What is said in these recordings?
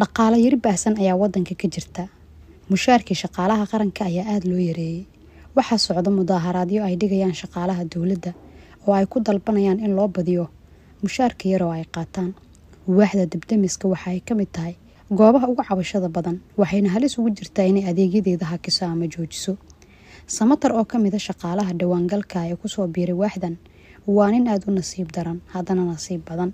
dhaqaalo yari baahsan ayaa wadanka ka jirta mushaarkii shaqaalaha qaranka ayaa aada loo yareeyey waxaa socda mudaaharaadyo ay dhigayaan shaqaalaha dowladda oo ay ku dalbanayaan in loo badiyo mushaarka yaroo ay qaataan waaxda dibdamiska waxa ay ka mid tahay goobaha ugu cabashada badan waxayna halis ugu jirtaa inay adeegyadeeda hakiso ama joojiso samatar oo ka a ah shaqaalaha dhawaangalka ee kusoo biiray waaxdan waa nin aada u nasiib daran haddana nasiib badan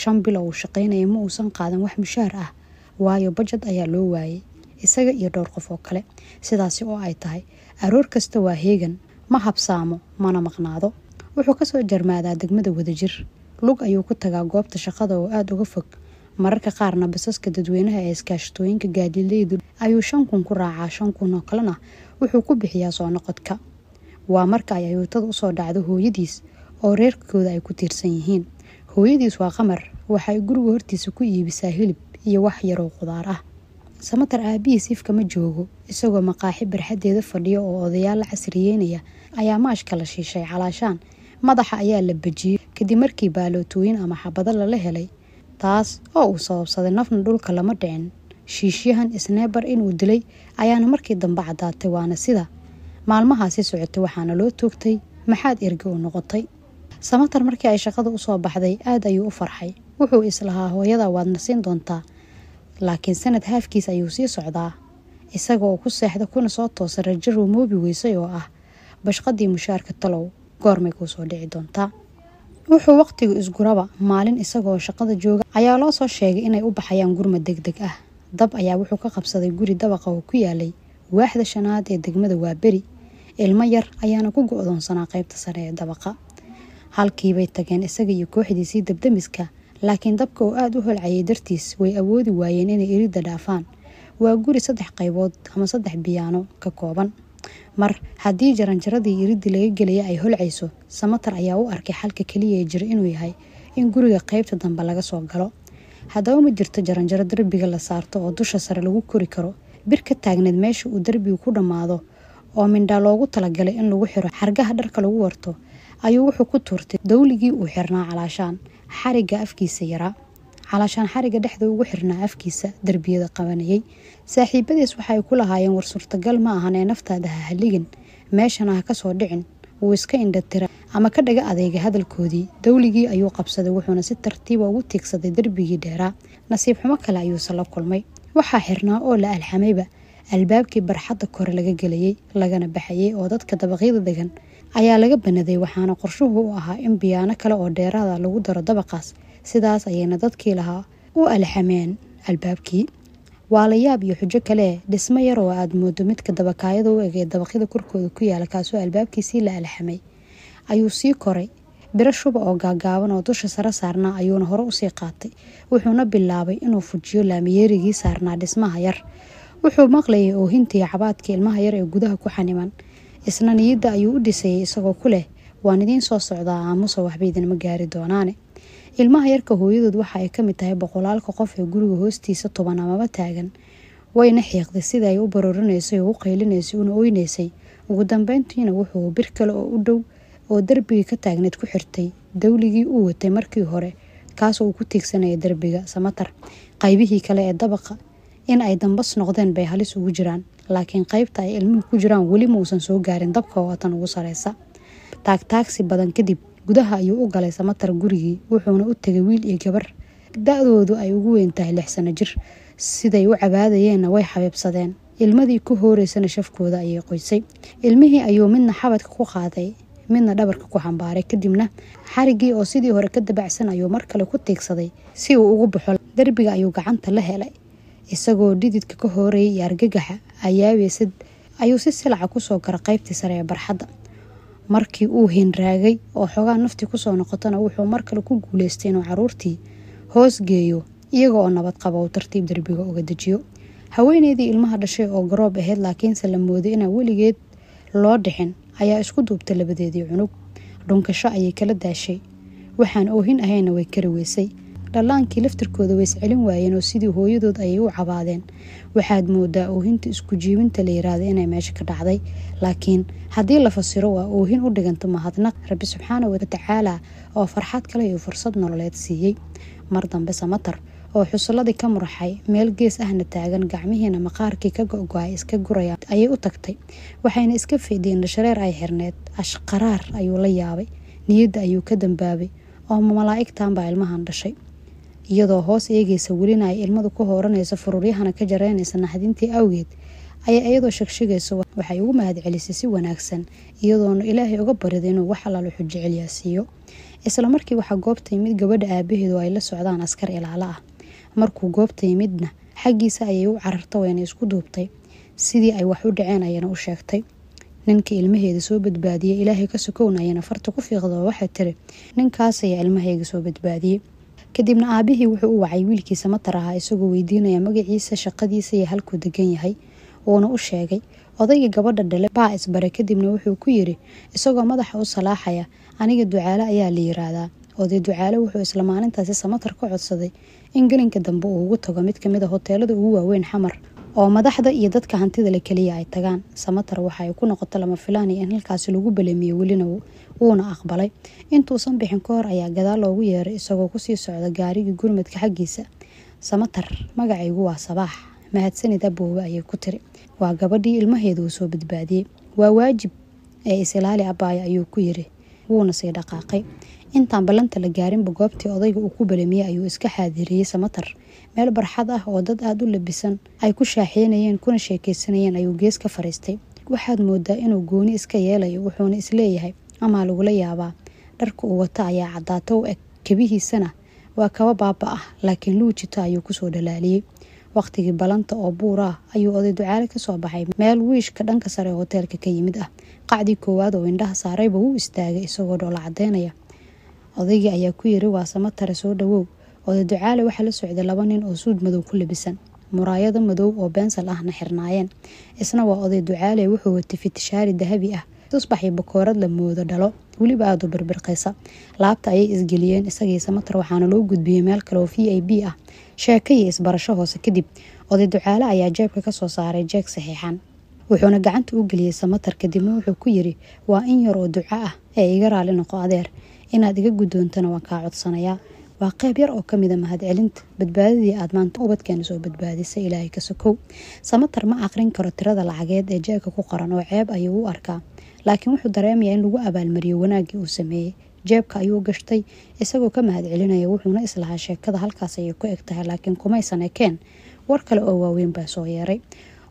shan bil uu shaqaynaya ma uusan qaadan wax mushaar ah waayo bajet ayaa loo waayay isaga iyo dhowr qof oo kale sidaasi oo ay tahay aroor kasta waa heegan ma habsaamo mana maqnaado wuxuu kasoo jarmaadaa degmada wadajir lug ayuu ku tagaa goobta shaqada oo aada uga fog mararka qaarna basaska dadweynaha ee iskaashatooyinka gaadileydu ayuu shan kun ku raacaa shan kun oo kalena wuxuu ku bixiyaa soo noqodka waa marka ay ayuutada usoo dhacdo hooyadiis oo reerkooda ay ku tiirsan yihiin hooyadiis waa qamar waxay gurigu hortiisa ku iibisaa hilib iyo wax yaroo qudaar ah samatar aabihiis ifkama joogo isagoo maqaaxi barxaddeeda fadhiya oo odayaal la casriyeynaya ayaa maashka la shiishay calaashaan madaxa ayaa la bejiyey kadib markii baalootooyin ama xabado lala helay taas oo uu sababsaday nafna dhulka lama dhicin shiishyahan isneebar inuu dilay ayaana markii dambe caddaatay waana sida maalmahaasi socotay waxaana loo toogtay maxaad erge u noqotay samatar markii ay shaqada usoo baxday aad ayuu u farxay wuxuu islahaa hooyada waad nasiin doontaa laakiin sanad haafkiis ayuu sii socdaa isaga oo ku seexda kuna soo toosa rajo ruumoobi weysay oo ah bashqadii mushaarka talow goormay kuu soo dhici doontaa wuxuu waqtigu isguraba maalin isagaoo shaqada jooga ayaa loo soo sheegay inay u baxayaan gurmad degdeg ah dab ayaa wuxuu ka qabsaday guri dabaqa oo ku yaalay waaxda shanaad ee degmada waaberi ilmo yar ayaana ku go-doonsanaa qaybta sare ee dabaqa halkiibay tageen isaga iyo kooxdiisii dabdamiska laakiin dabka oo aada u holcayay dartiis way awoodi waayeen inay iridda dhaafaan waa guri saddex qaybood ama saddex biyaano ka kooban mar haddii jaranjaradii iriddii laga gelaya ay holcayso samatar ayaa u arkay xalka keliya ee jira inuu yahay in guriga qaybta dambe laga soo galo haddaba ma jirto jaranjaro darbiga la saarto oo dusha sare lagu kori karo bir ka taagneed meesha uu darbigu ku dhammaado oo mindhaa loogu talagalay in lagu xiro xargaha dharka lagu warto ayuu wuxuu ku tuurtay dawligii uu xirnaa calaashaan xarigga afkiisa yaraa calaashaan xariga dhexda ugu xirnaa afkiisa derbiyada qabanayay saaxiibadiis waxaay ku lahaayeen war suurtagal ma ahan ee naftaada ha halligin meeshana ha ka soo dhicin wuu iska indhatira ama ka dhaga adeyga hadalkoodii dawligii ayuu qabsaday wuxuuna si tartiiba ah ugu tiigsaday derbigii dheeraa nasiib xumo kale ayuuse la kulmay waxaa xirnaa oo la alxamayba albaabkii barxadda kore laga gelayay lagana baxayay oo dadka dabaqyada degan ayaa laga banaday waxaana qorshuhu u ahaa in biyaano kale oo dheeraada lagu daro dabaqaas sidaas ayayna dadkii lahaa u alxameen albaabkii waalayaab iyo xujo kale dhismo yar oo aad moodo midka dabakaayada u eg ee dabaqyada korkooda ku yaala kaasoo albaabkiisii la alxamay ayuu sii koray biro shuba oo gaagaaban oo dusha sare saarnaa ayuuna hore usii qaatay wuxuuna bilaabay inuu fujiyo laamiyeerigii saarnaa dhismaha yar wuxuu maqlayay oohintii cabaadka ilmaha yar ee gudaha ku xaniman isna niyadda ayuu u dhisayay isagoo ku leh waan idiin soo socdaa aamusa waxba idinma gaari doonaane ilmaha yarka hooyadood waxa ay kamid tahay boqolaalka qof ee guriga hoostiisa toban amaba taagan wayna xiiqday sida ay u barorinaysay oo u qaylinaysay una oynaysay ugu dambeyntiina wuxuu bir kale oo u dhow oo darbigii ka taagneed ku xirtay dawligii uu watay markii hore kaasoo uu ku tiigsanaya derbiga samatar qaybihii kale ee dabaqa in ay dambas noqdeen bay halis ugu jiraan laakiin qaybta ay ilmuhu ku jiraan weli muusan soo gaarin dabka oo tan ugu sareysa taagtaagsi badan kadib gudaha ayuu u galay samatar gurigii wuxuuna u tegay wiil iyo gabar da-doodu ay ugu weyn tahay lix sano jir siday u cabaadayeenna way xabiibsadeen ilmadii ku hooreysana shafkooda ayay qoysay ilmihii ayuu midna xabadka ku qaaday midna dhabarka ku xambaaray kadibna xariggii oo sidii hore ka dabacsan ayuu mar kale ku tiigsaday si uu ugu baxo derbiga ayuu gacanta la helay isagoo dhididka ka horeeyay iyo argagaxa ayuu si silaca ah kusoo gara qaybtii sare ee barxadda markii uu hinraagay oo xoogaa naftii kusoo noqotona wuxuu mar kale ku guuleystay inuu caruurtii hoosgeeyo iyaga oo nabad qaba uu tartiib derbiga uga dejiyo haweeneydii ilmaha dhashay oo garoob ahayd laakiinse la mooday inaan weligeed loo dhixin ayaa isku duubtay labadeedii cunug dhunkasho ayay kala daashay waxaan oohin ahayna way kari weysay dhallaankii laftirkooda ways celin waayeen oo sidii hooyadood ayay u cabaadeen waxaad moodaa oohinta isku jiibinta la yiraahda inay meesha ka dhacday laakiin haddii la fasiro waa oohin u dhiganta mahadnaq rabbi subxaana watacaala oo farxad kale iyo fursad nololeed siiyey mar dambe samatar oo xusulladii ka murxay meel gees ahna taagan gacmihiina maqaarkii ka go-go-ay iska guraya ayay u tagtay waxayna iska feydiyeen dhashareer ay xirneed ashqaraar ayuu la yaabay niyadda ayuu ka dambaabay oo malaa'igtanbaa ilmahan dhashay iyadoo hoos eegeysa welina ay ilmadu ku hooranayso furuuryahana ka jaraynaysa naxdintii awgeed ayaa iyadoo shegshegayso waxay ugu mahad celisay si wanaagsan iyadoona ilaahay uga barida inuu wax allaal wuxuu jecelyaa siiyo isla markii waxaa goobta yimid gabadha aabaheedu ay la socdaan askar ilaala ah markuu goobta yimidna xaggiisa ayay u cararta wayna isku duubtay sidii ay wax u dhaceen ayana u sheegtay ninkii ilmaheeda soo badbaadiyey ilaahay ka sokowna ayana farta ku fiiqda oo waxay tiri ninkaasaya ilmahayga soo badbaadiyey kadibna aabihii wuxuu u wacay wiilkiisa matar ahaa isagoo weydiinaya magaciisa shaqadiisa iyo halkuu degan yahay wuuna u sheegay odaygii gabadha dhale baa isbare kadibna wuxuu ku yiri isagoo madaxa u salaaxaya aniga ducaale ayaa la yiraahdaa oday ducaale wuxuu isla maalintaasi samatar ka codsaday in gelinka dambe uu ugu tago mid ka mid a ah hoteelada ugu waaweyn xamar oo madaxda iyo dadka hantida la keliya ay tagaan samatar waxa ay ku noqoto lama filaanaya in halkaasi lagu balamiye welina wuuna aqbalay intuusan bixin ka hor ayaa gadaal loogu yeeray isagoo kusii socda gaarigii gurmadka xaggiisa samatar magacaygu waa sabaax mahadsanid aboowe ayay ku tiri waa gabadhii ilmaheeda uu soo badbaadiyey waa waajib ee isilaali abbaaya ayuu ku yiri wuuna sii dhaqaaqay intaan ballanta la gaarinba goobtii odayga uu ku balamiyey ayuu iska xaadiriyey samatar meel barxad ah oo dad aada u labisan ay ku shaaxeynayeen kuna sheekaysanayeen ayuu gees ka fariistay waxaad moodaa inuu gooni iska yeelayo wuxuuna isleeyahay amaa lagula yaabaa dharka uu wata ayaa caddaata u eg kabihiisana waa kaba baaba ah laakiin luu ayuu kusoo dhalaaliyey waqtigii ballanta oo buura ah ayuu oday ducaale ka soo baxay meel wiishka dhanka sare ee hoteelka ka yimid ah qacdii koowaad oo indhaha saarayba wuu istaagay isagoo dhoola caddeynaya odaygii ayaa ku yiri waa samatare soo dhawow oda ducaale waxaa la socday laba nin oo suud madow ku labisan muraayado madow oo beensal ahna xirnaayeen isna waa oday ducaale wuxuu watay fitishaari dahabi ah tusbaxi bakoorad la moodo dhalo weliba aadu birbirqaysa laabta ayay isgeliyeen isagii samatar waxaana loo gudbiyey meel kale oo v i b ah sheeka isbarasho hoose kadib oday ducaale ayaa jeebka kasoo saaray jeeg saxiixan wuxuuna gacanta u geliyey samatar kadibna wuxuu ku yiri waa in yar oo duco ah ee iga raali noqo adeer inaad iga guddoontana waan kaa codsanayaa waa qeyb yar oo kamida ah mahadcelinta badbaadadii aad maanta ubadkeena soo badbaadisa ilaahay ka sokow samatar ma aqrin karo tirada lacageed ee jeeka ku qoran oo ceeb ayuu u arkaa laakiin wuxuu dareemayaa in lagu abaalmariyo wanaagii uu sameeyey jeebka ayuu gashtay isagoo ka mahadcelinaya wuxuuna islahaa sheekada halkaas ayay ku eg tahay laakiin kumaysan ekeen war kale oo waaweyn baa soo yeeray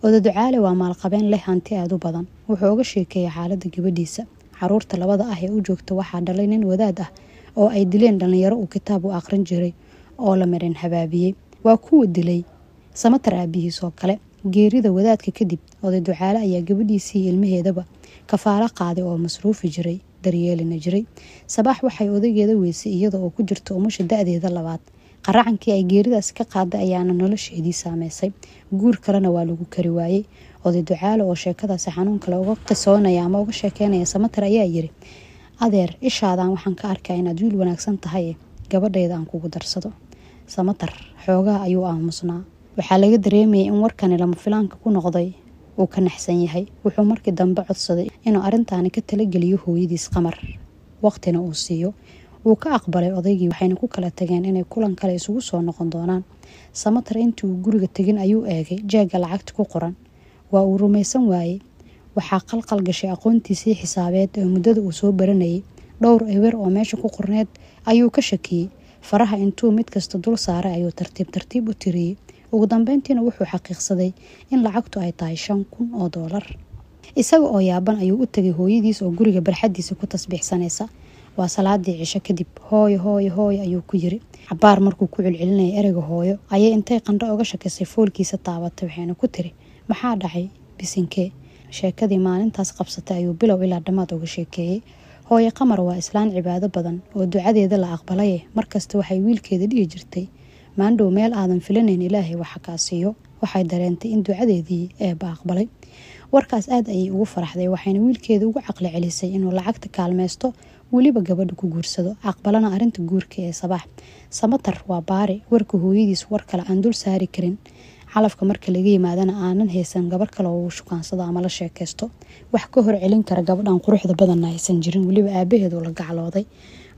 odaducaale waa maalqabeen leh hanti aad u badan wuxuu oga sheekeeyay xaaladda gabadhiisa caruurta labada ah ee u joogta waxaa dhalay nin wadaad ah oo ay dileen dhallinyaro uu kitaab u akhrin jiray oo la midhan habaabiyey waa kuwa dilay samatar aabihiis oo kale geerida wadaadka kadib oday ducaale ayaa gabadhiisii ilmaheedaba kafaalo qaaday oo masruufi jiray daryeelina jiray sabaax waxay odaygeeda weysay iyada oo ku jirta umusha da-deeda labaad qaracankii ay geeridaasi ka qaaday ayaana nolosheedii saameysay guur kalena waa lagu kari waayey oday ducaale oo sheekadaasi xanuun uga qisoonaya ama uga sheekeynaya samater ayaa yiri adeer ishaadan waxaan ka arkaa inaad wiil wanaagsan tahay gabadhayda aan kugu darsado samater xoogaa ayuu aamusnaa waxaa laga dareemayay in warkani lama filaanka ku noqday uu ka naxsan yahay wuxuu markii dambe codsaday inuu arintaani ka talageliyo hooyadiis qamar waqtina uu siiyo wuu ka aqbalay odaygii waxayna ku kala tageen inay kulan kale isugu soo noqon doonaan samater intii uu guriga tegin ayuu eegay jeega lacagta ku qoran waa uu rumaysan waayey waxaa qalqal gashay aqoontiisii xisaabeed ee muddada uu soo baranayay dhowr ewer oo meesha ku qorneed ayuu ka shakiyey faraha intuu mid kasta dul saaray ayuu tartiib tartiib u tiriyey ugu dambeyntiina wuxuu xaqiiqsaday in lacagtu ay tahay shan kun oo doolar isaga oo yaaban ayuu u tegay hooyadiis oo guriga barxaddiisa ku tasbiixsanaysa waa salaadii cisho kadib hooyo hooyo hooyo ayuu ku yiri cabaar markuu ku celcelinayay ereyga hooyo ayay intay qandho oga shakisay foolkiisa taabatay waxayna ku tiri maxaa dhacay bisinke sheekadii maalintaas qabsatay ayuu bilow ilaa dhammaad uga sheekeeyey hooye qamar waa islaan cibaado badan oo ducadeeda la aqbalaye markasta waxay wiilkeeda dhihi jirtay maandhow meel aadan filanayn ilaahay waxa kaa waxay dareentay in ducadeedii eeba aqbalay warkaas aad ayay ugu faraxday waxayna wiilkeeda ugu caqli celisay inuu lacagta kaalmaysto weliba gabadha ku guursado aqbalana arrinta guurka ee sabaax samatar waa baari warka hooyadiis war kale aan dul saari karin calafka marka laga yimaadana aanan haysan gabar kale oo uu shukaansado ama la sheekaysto wax ka hor celin kara gabadhan quruxda badanna haysan jirin weliba aabaheedu la gaclooday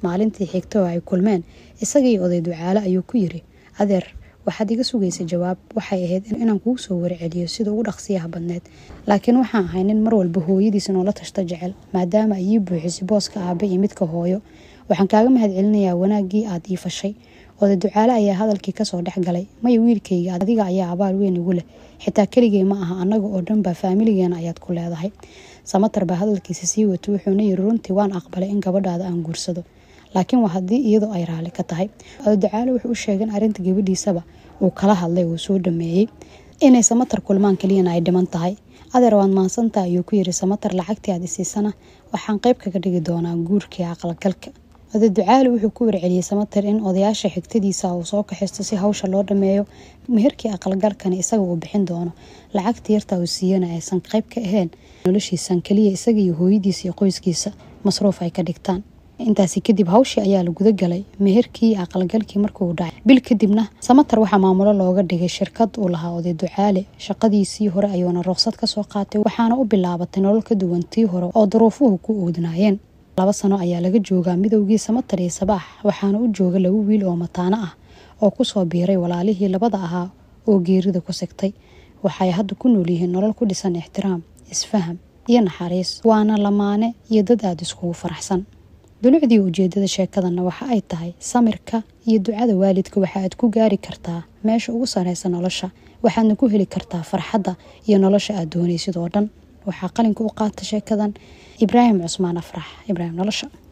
maalintii xigta oo ay kulmeen isagii oday ducaale ayuu ku yiri adeer waxaad iga sugaysa jawaab waxay ahayd inaan kugu soo warceliyo sida ugu dhaqsiyaha badneed laakiin waxaan ahay nin mar walba hooyadiis inoo tashta jecel maadaama ay ii buuxisay booska aabe iyo midka hooyo waxaan kaaga mahad celinayaa wanaaggii aad ii fashay oda ducaale ayaa hadalkii kasoo dhex galay maya wiilkayga adiga ayaa abaal weyn igu leh xitaa keligey ma aha annaga oo dhanba faamiligeena ayaad ku leedahay samatar hadalkiisa sii wato wuxuuna yiri runtii waan aqbalay in gabadhaada aan guursado laakiin waa haddii iyadoo ay raalli ka tahay oda ducaale wuxuu u sheegay in arrinta gabadhiisaba uu kala hadlay uu soo dhameeyey inay samatar kulmaan keliyana ay dhiman tahay adeer waad mahadsanta ayuu ku yiri samatar lacagtii aad isiisana waxaan qayb kaga dhigi doonaa guurkii aqalgalka madaduc caali wuxuu ku warceliyey samater in odayaasha xigtadiisa uu soo kaxaysto si hawsha loo dhammeeyo meherkii aqalgalkani isaga uu bixin doono lacagta yartaa uu siiyana aysan qayb ka ahayn noloshiisan kaliya isaga iyo hooyadiisa iyo qoyskiisa masruuf ay ka dhigtaan intaasi kadib hawshii ayaa la gudagalay meherkii aqalgalkii markuu dhacay bil kadibna samater waxaa maamulo looga dhigay shirkad uu lahaa odaducaale shaqadiisii hore ayuuna ruqsad kasoo qaatay waxaana u bilaabatay nolol ka duwan tii hore oo duruufuhu ku oodnaayeen laba sano ayaa laga joogaa midowgii samatar iyo sabaax waxaana u jooga laba wiil oo mataano ah oo kusoo biiray walaalihii labada ahaa oo geerida ku sigtay waxay hadda ku nool yihiin nolol ku dhisan ixtiraam isfaham iyo naxariis waana lamaane iyo dad aada iskugu faraxsan dulucdii ujeedada sheekadanna waxa ay tahay samirka iyo ducada waalidka waxa aad ku gaari kartaa meesha ugu sareysa nolosha waxaadna ku heli kartaa farxadda iyo nolosha aad doonaysid oo dhan waxaa qalinka u qaata sheekadan ibraahim cusmaan afrax ibraahim nolosha